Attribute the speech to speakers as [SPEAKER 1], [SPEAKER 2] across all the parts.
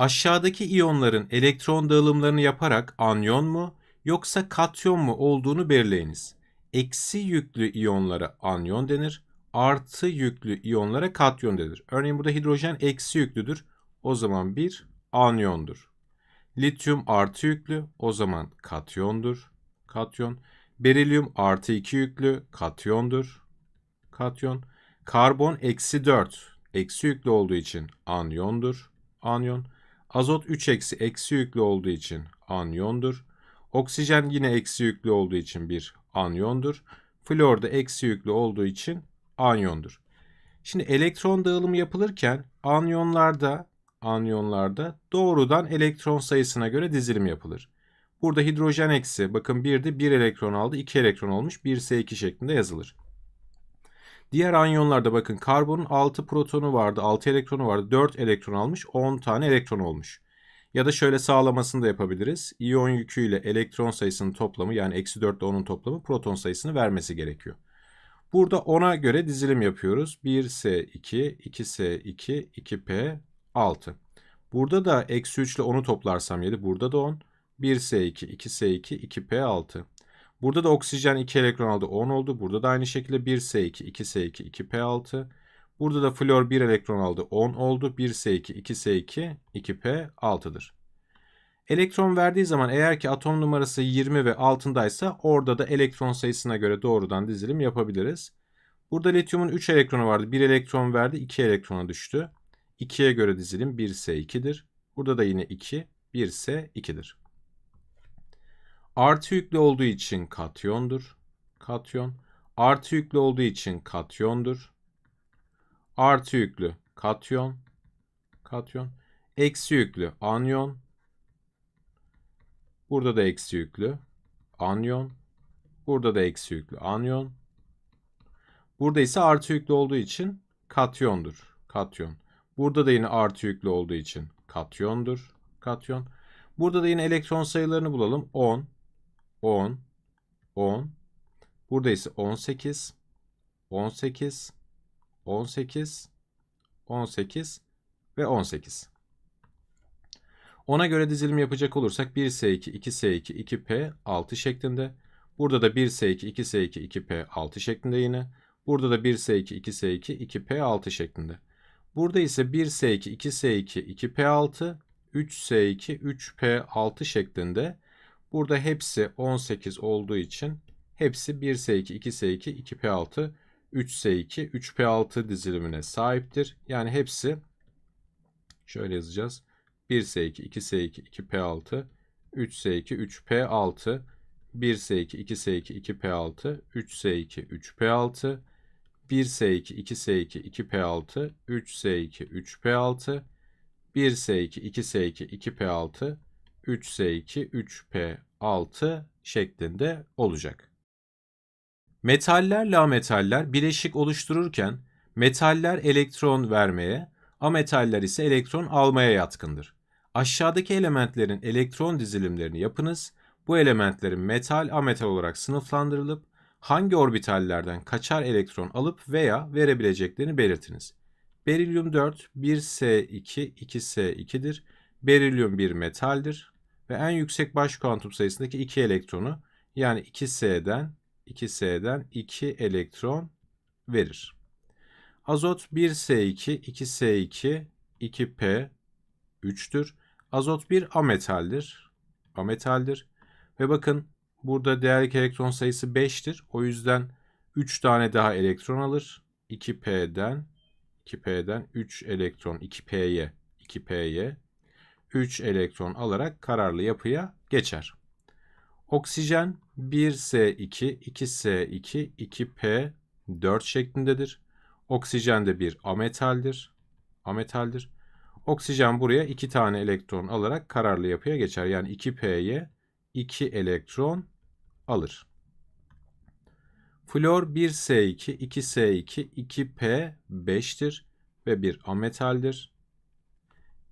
[SPEAKER 1] Aşağıdaki iyonların elektron dağılımlarını yaparak anyon mu yoksa katyon mu olduğunu belirleyiniz. Eksi yüklü iyonlara anyon denir, artı yüklü iyonlara katyon denir. Örneğin burada hidrojen eksi yüklüdür, o zaman bir anyondur. Lityum artı yüklü, o zaman katyondur, katyon. Berilyum artı iki yüklü, katyondur, katyon. Karbon eksi dört, eksi yüklü olduğu için anyondur, anyon. Azot 3 eksi eksi yüklü olduğu için anyondur. Oksijen yine eksi yüklü olduğu için bir anyondur. Flor da eksi yüklü olduğu için anyondur. Şimdi elektron dağılımı yapılırken anyonlarda anyonlarda doğrudan elektron sayısına göre dizilim yapılır. Burada hidrojen eksi bakın 1'de 1 elektron aldı 2 elektron olmuş 1S2 şeklinde yazılır. Diğer anyonlarda bakın karbonun 6 protonu vardı, 6 elektronu vardı. 4 elektron almış, 10 tane elektron olmuş. Ya da şöyle sağlamasını da yapabiliriz. İyon yüküyle elektron sayısının toplamı yani eksi 4 ile onun toplamı proton sayısını vermesi gerekiyor. Burada 10'a göre dizilim yapıyoruz. 1S2, 2S2, 2P, 6. Burada da eksi 3 ile 10'u toplarsam 7. Burada da 10. 1S2, 2S2, 2P6. Burada da oksijen 2 elektron aldı 10 oldu. Burada da aynı şekilde 1S2, 2S2, 2P6. Burada da flor 1 elektron aldı 10 oldu. 1S2, 2S2, 2P6'dır. Elektron verdiği zaman eğer ki atom numarası 20 ve altındaysa orada da elektron sayısına göre doğrudan dizilim yapabiliriz. Burada lityumun 3 elektronu vardı. 1 elektron verdi 2 elektrona düştü. 2'ye göre dizilim 1S2'dir. Burada da yine 2, 1S2'dir. Artı yüklü olduğu için katyondur. Katyon. Artı yüklü olduğu için katyondur. Artı yüklü katyon. Katyon. Eksi yüklü anyon. Burada da eksi yüklü anyon. Burada da eksi yüklü anyon. Burada ise artı yüklü olduğu için katyondur. Katyon. Burada da yine artı yüklü olduğu için katyondur. Katyon. Burada da yine elektron sayılarını bulalım. 10, 10, 10. Burada ise 18, 18, 18, 18 ve 18. Ona göre dizilim yapacak olursak 1S2, 2S2, 2P 6 şeklinde. Burada da 1S2, 2S2, 2P 6 şeklinde yine. Burada da 1S2, 2S2, 2P 6 şeklinde. Burada ise 1S2, 2S2, 2P6, 3S2, 3P6 şeklinde Burada hepsi 18 olduğu için hepsi 1S2, 2S2, 2P6, 3S2, 3P6 dizilimine sahiptir. Yani hepsi şöyle yazacağız. 1S2, 2S2, 2P6, 3S2, 3P6, 1S2, 2S2, 2P6, 3S2, 3P6, 1S2, 2S2, 2P6, 3S2, 3P6, 1S2, 2S2, 2P6, 3S2, 3P6 şeklinde olacak. Metaller la metaller bileşik oluştururken metaller elektron vermeye, ametaller ise elektron almaya yatkındır. Aşağıdaki elementlerin elektron dizilimlerini yapınız. Bu elementlerin metal ametal olarak sınıflandırılıp hangi orbitallerden kaçar elektron alıp veya verebileceklerini belirtiniz. Berilyum 4 1S2 2S2'dir. Berilyum bir metaldir ve en yüksek baş kuantum sayısındaki 2 elektronu yani 2S'den 2S'den 2 elektron verir. Azot 1S2, 2S2, 2P 3'tür. Azot bir ametaldir. Ametaldir. Ve bakın burada değerli elektron sayısı 5'tir. O yüzden 3 tane daha elektron alır. 2P'den 2P'den 3 elektron 2P'ye 2P'ye 3 elektron alarak kararlı yapıya geçer. Oksijen 1S2, 2S2, 2P4 şeklindedir. Oksijen de bir ametaldir. Ametaldir. Oksijen buraya 2 tane elektron alarak kararlı yapıya geçer. Yani 2P'ye 2 elektron alır. Flor 1S2, 2S2, 2P5'tir ve bir ametaldir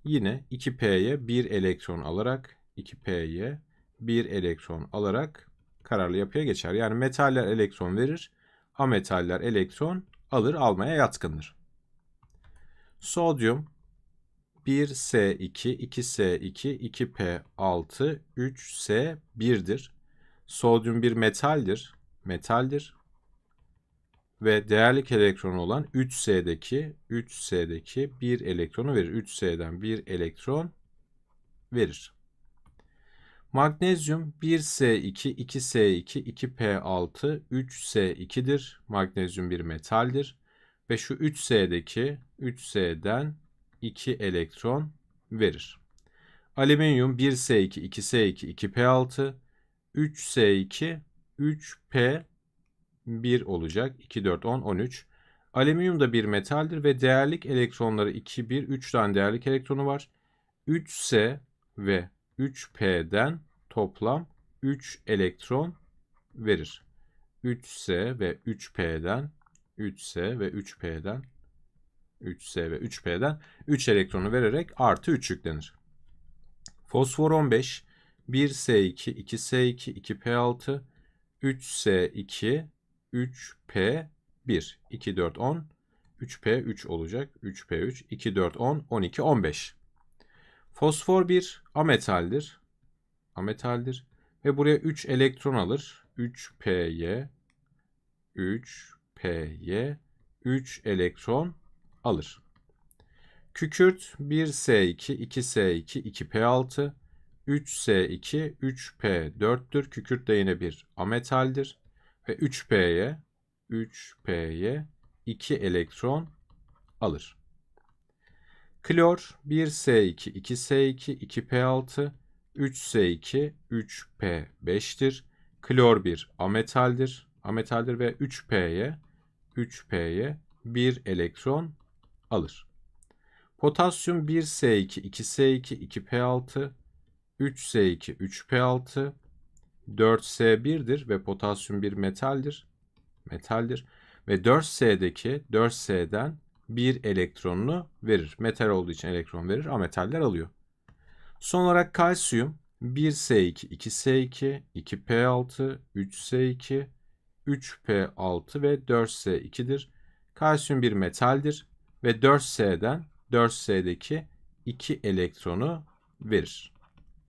[SPEAKER 1] yine 2p'ye 1 elektron alarak 2p'ye 1 elektron alarak kararlı yapıya geçer. Yani metaller elektron verir, ametaller elektron alır almaya yatkındır. Sodyum 1S2, 2S2, 2P6, 3S1'dir. Sodyum bir metaldir. Metaldir ve değerlik elektron olan 3S'deki 3S'deki bir elektronu verir. 3S'den bir elektron verir. Magnezyum 1S2, 2S2, 2P6, 3S2'dir. Magnezyum bir metaldir. Ve şu 3S'deki 3S'den 2 elektron verir. Alüminyum 1S2, 2S2, 2P6, 3S2, 3P 1 olacak. 2, 4, 10, 13. Alüminyum da bir metaldir ve değerlik elektronları 2, 1, 3 tane değerlik elektronu var. 3S ve 3P'den toplam 3 elektron verir. 3S ve 3P'den 3S ve 3P'den 3S ve 3P'den 3 elektronu vererek artı 3 yüklenir. Fosfor 15 1S2, 2S2, 2P6, 3S2, 3P 1. 2, 4, 10. 3P 3 olacak. 3P 3. 2, 4, 10. 12, 15. Fosfor bir ametaldir. Ametaldir. Ve buraya 3 elektron alır. 3PY 3PY 3 elektron alır. Kükürt 1S2, 2S2, 2P6, 3S2, 3P4'tür. Kükürt de yine bir ametaldir ve 3P'ye 3P'ye 2 elektron alır. Klor 1S2 2S2 2P6 3S2 3P5'tir. Klor 1 ametaldir. Ametaldir ve 3P'ye 3P'ye 1 elektron alır. Potasyum 1S2 2S2 2P6 3S2 3P6 4S1'dir ve potasyum bir metaldir. Metaldir. Ve 4S'deki 4S'den bir elektronunu verir. Metal olduğu için elektron verir. ama metaller alıyor. Son olarak kalsiyum 1S2, 2S2, 2P6, 3S2, 3P6 ve 4S2'dir. Kalsiyum bir metaldir ve 4S'den 4S'deki 2 elektronu verir.